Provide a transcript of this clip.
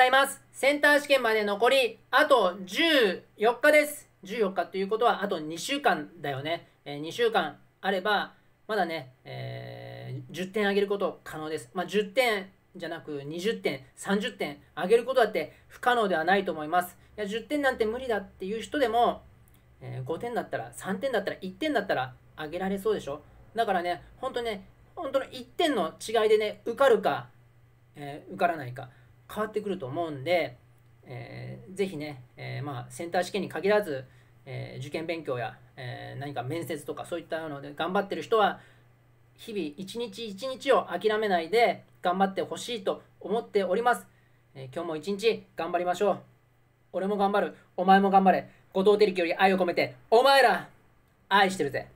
ざいます。センター試験まで残り、あと14日です。14日ということは、あと2週間だよね。えー、2週間あれば、まだね、えー、10点上げること可能です。まあ、10点じゃなく20点、30点上げることだって不可能ではないと思います。いや10点なんて無理だっていう人でも、えー、5点だったら、3点だったら、1点だったら上げられそうでしょ。だからね、本当ね、本当の1点の違いでね、受かるか、えー、受からないか。変わってくると思うんで、えー、ぜひね、えー、まあ、センター試験に限らず、えー、受験勉強や、え何か面接とかそういったので頑張ってる人は日々一日一日を諦めないで頑張ってほしいと思っております、え今日も一日頑張りましょう俺も頑張るお前も頑張れ後藤照樹より愛を込めてお前ら愛してるぜ